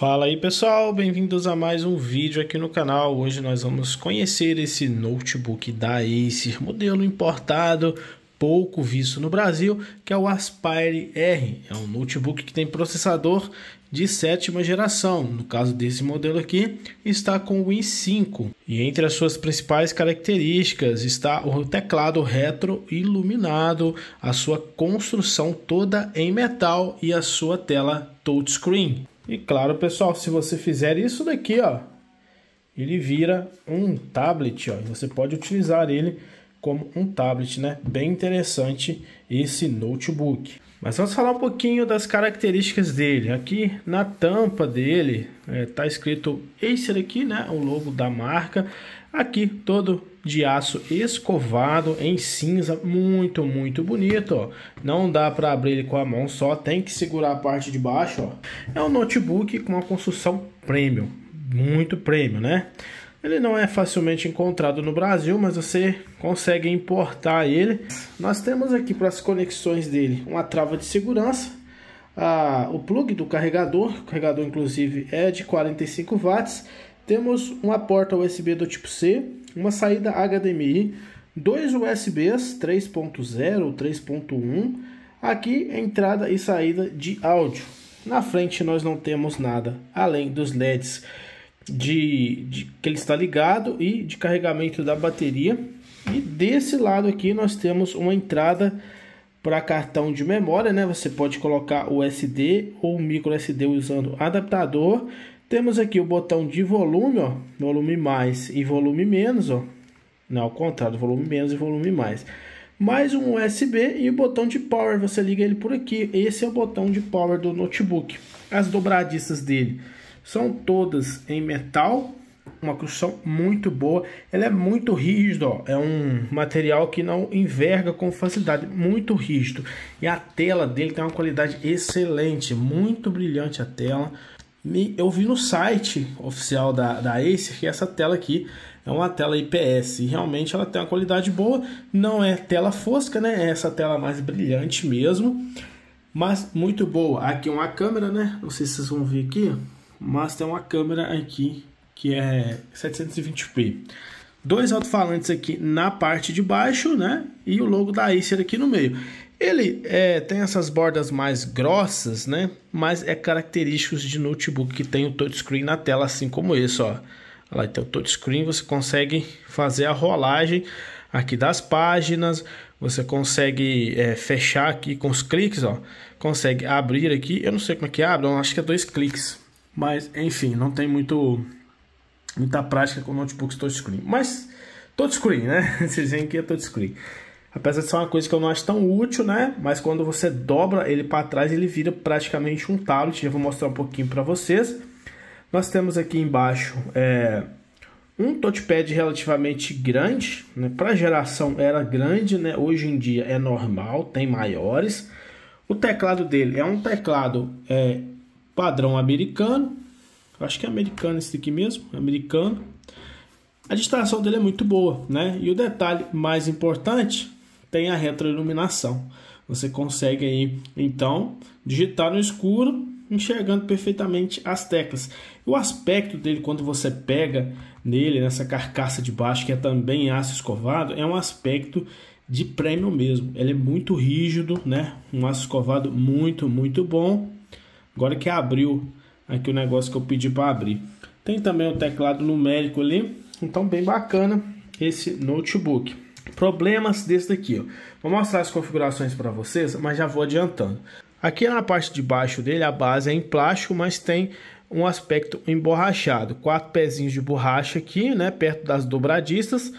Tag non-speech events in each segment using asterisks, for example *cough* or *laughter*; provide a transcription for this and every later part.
Fala aí pessoal, bem-vindos a mais um vídeo aqui no canal. Hoje nós vamos conhecer esse notebook da Acer, modelo importado, pouco visto no Brasil, que é o Aspire R. É um notebook que tem processador de sétima geração. No caso desse modelo aqui, está com o i5. E entre as suas principais características está o teclado retro iluminado, a sua construção toda em metal e a sua tela touchscreen. E claro, pessoal, se você fizer isso daqui, ó, ele vira um tablet, ó, e você pode utilizar ele como um tablet, né? Bem interessante esse notebook. Mas vamos falar um pouquinho das características dele. Aqui na tampa dele está é, escrito Acer aqui, né? O logo da marca. Aqui todo de aço escovado em cinza, muito, muito bonito, ó. Não dá para abrir ele com a mão só, tem que segurar a parte de baixo, ó. É um notebook com uma construção premium, muito premium, né? Ele não é facilmente encontrado no Brasil, mas você consegue importar ele. Nós temos aqui para as conexões dele uma trava de segurança, a, ah, o plug do carregador, o carregador inclusive é de 45 watts, temos uma porta USB do tipo C, uma saída HDMI, dois USBs 3.0, ou 3.1, aqui entrada e saída de áudio. Na frente nós não temos nada, além dos LEDs de, de que ele está ligado e de carregamento da bateria. E desse lado aqui nós temos uma entrada para cartão de memória, né? Você pode colocar o SD ou micro SD usando adaptador temos aqui o botão de volume, ó, volume mais e volume menos, ó. Não, ao contrário, volume menos e volume mais. Mais um USB e o botão de power, você liga ele por aqui. Esse é o botão de power do notebook. As dobradiças dele são todas em metal, uma construção muito boa. Ela é muito rígida, ó. é um material que não enverga com facilidade, muito rígido. E a tela dele tem uma qualidade excelente, muito brilhante a tela eu vi no site oficial da, da Acer que essa tela aqui é uma tela IPS e realmente ela tem uma qualidade boa. Não é tela fosca, né? É essa tela mais brilhante mesmo, mas muito boa. Aqui uma câmera, né? Não sei se vocês vão ver aqui, mas tem uma câmera aqui que é 720p. Dois alto-falantes aqui na parte de baixo, né? E o logo da Acer aqui no meio. Ele é, tem essas bordas mais grossas, né? Mas é característico de notebook que tem o touchscreen na tela, assim como esse, ó. Lá tem o touchscreen, você consegue fazer a rolagem aqui das páginas, você consegue é, fechar aqui com os cliques, ó. Consegue abrir aqui, eu não sei como é que abre, eu acho que é dois cliques. Mas, enfim, não tem muito muita prática com notebooks touchscreen. Mas touchscreen, né? *laughs* Vocês veem que é touchscreen. Apesar de ser uma coisa que eu não acho tão útil, né? Mas quando você dobra ele para trás, ele vira praticamente um tablet. Já vou mostrar um pouquinho para vocês. Nós temos aqui embaixo é, um touchpad relativamente grande. Né? Para a geração era grande, né? Hoje em dia é normal, tem maiores. O teclado dele é um teclado é, padrão americano. Acho que é americano esse aqui mesmo, americano. A distração dele é muito boa, né? E o detalhe mais importante tem a retroiluminação. Você consegue aí então digitar no escuro, enxergando perfeitamente as teclas. O aspecto dele quando você pega nele, nessa carcaça de baixo que é também aço escovado, é um aspecto de prêmio mesmo. Ele é muito rígido, né? Um aço escovado muito, muito bom. Agora que abriu aqui o negócio que eu pedi para abrir. Tem também o teclado numérico ali, então bem bacana esse notebook. Problemas desse daqui, ó. Vou mostrar as configurações para vocês, mas já vou adiantando. Aqui na parte de baixo dele a base é em plástico, mas tem um aspecto emborrachado. Quatro pezinhos de borracha aqui, né, perto das dobradiças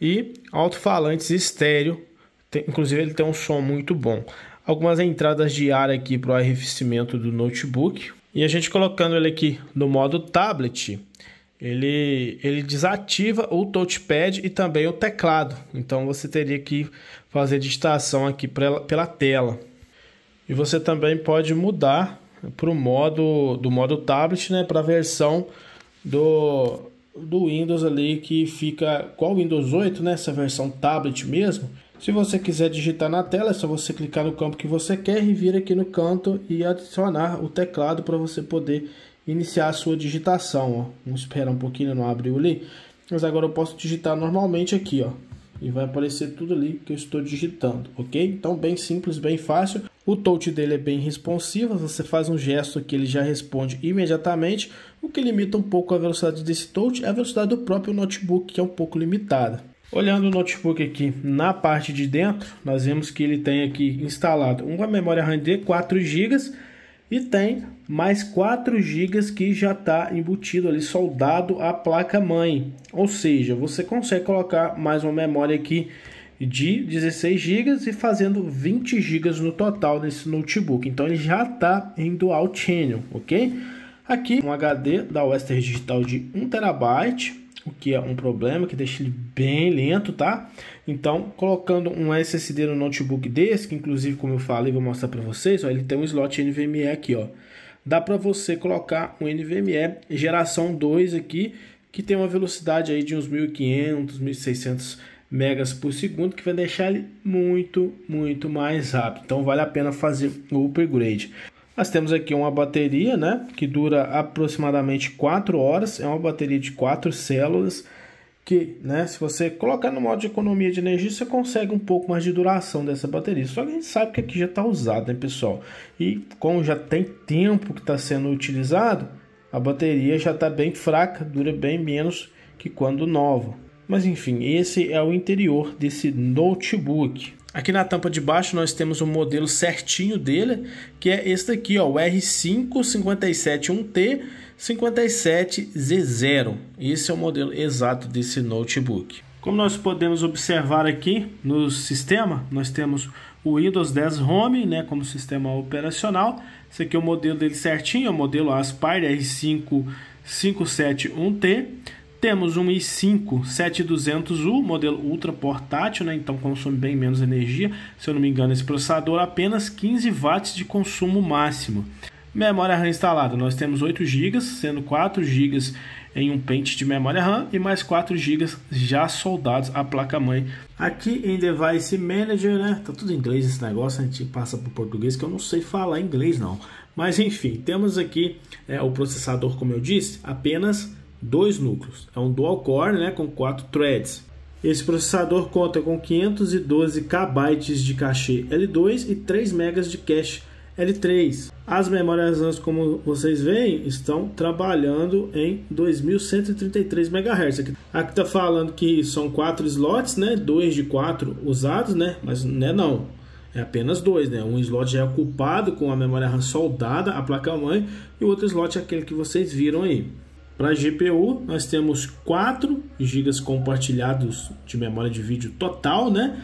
e alto-falantes estéreo. Tem, inclusive ele tem um som muito bom. Algumas entradas de ar aqui para o arrefecimento do notebook. E a gente colocando ele aqui no modo tablet, ele, ele desativa o touchpad e também o teclado. Então você teria que fazer digitação aqui pela, pela tela. E você também pode mudar para o modo do modo tablet, né, para a versão do, do Windows ali que fica qual Windows 8, né, essa versão tablet mesmo. Se você quiser digitar na tela, é só você clicar no campo que você quer e vir aqui no canto e adicionar o teclado para você poder iniciar a sua digitação. Ó. Vamos esperar um pouquinho, não abriu ali. Mas agora eu posso digitar normalmente aqui, ó. E vai aparecer tudo ali que eu estou digitando, ok? Então, bem simples, bem fácil. O touch dele é bem responsivo, você faz um gesto que ele já responde imediatamente. O que limita um pouco a velocidade desse touch é a velocidade do próprio notebook, que é um pouco limitada. Olhando o notebook aqui na parte de dentro, nós vemos que ele tem aqui instalado uma memória RAM de 4 GB e tem mais 4 GB que já está embutido ali, soldado à placa-mãe. Ou seja, você consegue colocar mais uma memória aqui de 16 GB e fazendo 20 GB no total nesse notebook. Então ele já está em dual channel, ok? Aqui um HD da Western Digital de 1 TB o que é um problema, que deixa ele bem lento, tá? Então, colocando um SSD no notebook desse, que inclusive, como eu falei, vou mostrar para vocês, ó, ele tem um slot NVMe aqui, ó. Dá para você colocar um NVMe é geração 2 aqui, que tem uma velocidade aí de uns 1500, 1600 megas por segundo, que vai deixar ele muito, muito mais rápido. Então, vale a pena fazer o upgrade. Nós temos aqui uma bateria, né, que dura aproximadamente 4 horas, é uma bateria de 4 células, que, né, se você colocar no modo de economia de energia, você consegue um pouco mais de duração dessa bateria. Só que a gente sabe que aqui já está usado, né, pessoal? E como já tem tempo que está sendo utilizado, a bateria já está bem fraca, dura bem menos que quando nova. Mas enfim, esse é o interior desse notebook. Aqui na tampa de baixo nós temos o um modelo certinho dele, que é esse daqui, ó, o r 5571 t 57Z0. Esse é o modelo exato desse notebook. Como nós podemos observar aqui no sistema, nós temos o Windows 10 Home né, como sistema operacional. Esse aqui é o modelo dele certinho, é o modelo Aspire r 5571 t temos um i5 7200U, modelo ultra portátil, né? então consome bem menos energia. Se eu não me engano, esse processador apenas 15 watts de consumo máximo. Memória RAM instalada, nós temos 8 GB, sendo 4 GB em um pente de memória RAM e mais 4 GB já soldados à placa-mãe. Aqui em Device Manager, né? Tá tudo em inglês esse negócio, a gente passa para o português que eu não sei falar inglês não. Mas enfim, temos aqui é, o processador, como eu disse, apenas dois núcleos. É um dual core né, com quatro threads. Esse processador conta com 512 KB de cache L2 e 3 MB de cache L3. As memórias RAM, como vocês veem, estão trabalhando em 2133 MHz. Aqui está falando que são quatro slots, né? Dois de quatro usados, né? Mas não é não. É apenas dois, né? Um slot já é ocupado com a memória RAM soldada, a placa-mãe, e o outro slot é aquele que vocês viram aí. Para GPU, nós temos 4 GB compartilhados de memória de vídeo total, né?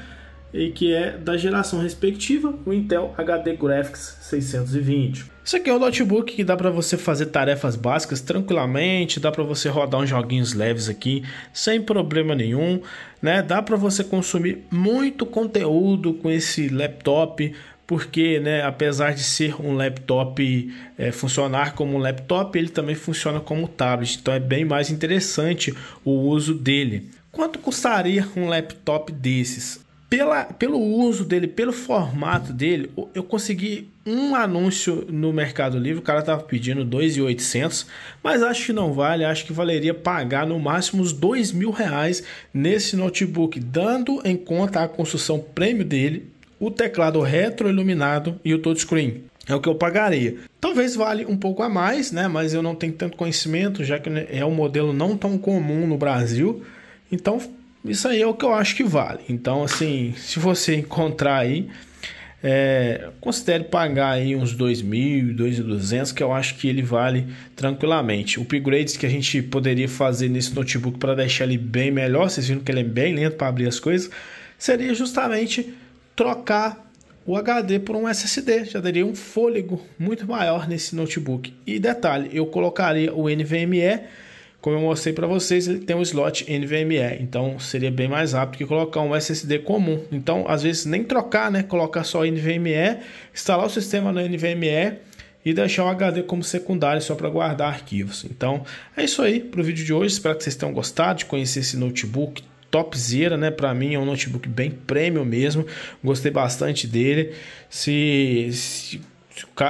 E que é da geração respectiva, o Intel HD Graphics 620. Isso aqui é um notebook que dá para você fazer tarefas básicas tranquilamente, dá para você rodar uns joguinhos leves aqui sem problema nenhum, né? Dá para você consumir muito conteúdo com esse laptop, porque né, apesar de ser um laptop é, funcionar como um laptop, ele também funciona como tablet, então é bem mais interessante o uso dele. Quanto custaria um laptop desses? Pela, pelo uso dele, pelo formato dele, eu consegui um anúncio no Mercado Livre, o cara estava pedindo 2.800, mas acho que não vale, acho que valeria pagar no máximo os dois mil reais nesse notebook, dando em conta a construção prêmio dele o teclado retroiluminado e o touchscreen. É o que eu pagaria. Talvez vale um pouco a mais, né? Mas eu não tenho tanto conhecimento, já que é um modelo não tão comum no Brasil. Então, isso aí é o que eu acho que vale. Então, assim, se você encontrar aí, é, considere pagar aí uns 2.000, 2.200, que eu acho que ele vale tranquilamente. O upgrades que a gente poderia fazer nesse notebook para deixar ele bem melhor, vocês viram que ele é bem lento para abrir as coisas, seria justamente trocar o HD por um SSD, já daria um fôlego muito maior nesse notebook. E detalhe, eu colocaria o NVMe, como eu mostrei para vocês, ele tem um slot NVMe, então seria bem mais rápido que colocar um SSD comum. Então, às vezes nem trocar, né, colocar só NVMe, instalar o sistema no NVMe e deixar o HD como secundário só para guardar arquivos. Então, é isso aí para o vídeo de hoje. Espero que vocês tenham gostado de conhecer esse notebook topzera, né? Para mim é um notebook bem premium mesmo. Gostei bastante dele. Se, se,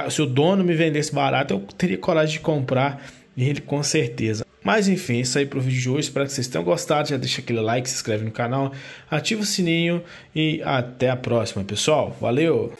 se o dono me vendesse barato, eu teria coragem de comprar ele com certeza. Mas enfim, é isso aí para o vídeo de hoje. Espero que vocês tenham gostado. Já deixa aquele like, se inscreve no canal, ativa o sininho e até a próxima, pessoal. Valeu!